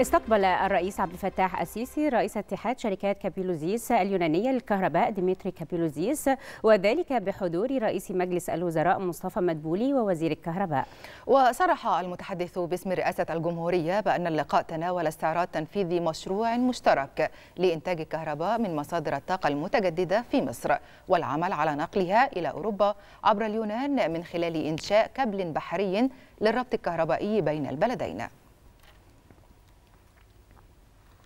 استقبل الرئيس عبد الفتاح السيسي رئيس اتحاد شركات كابيلوزيس اليونانية للكهرباء ديمتري كابيلوزيس وذلك بحضور رئيس مجلس الوزراء مصطفى مدبولي ووزير الكهرباء وصرح المتحدث باسم رئاسة الجمهورية بأن اللقاء تناول استعراض تنفيذ مشروع مشترك لإنتاج الكهرباء من مصادر الطاقة المتجددة في مصر والعمل على نقلها إلى أوروبا عبر اليونان من خلال إنشاء كابل بحري للربط الكهربائي بين البلدين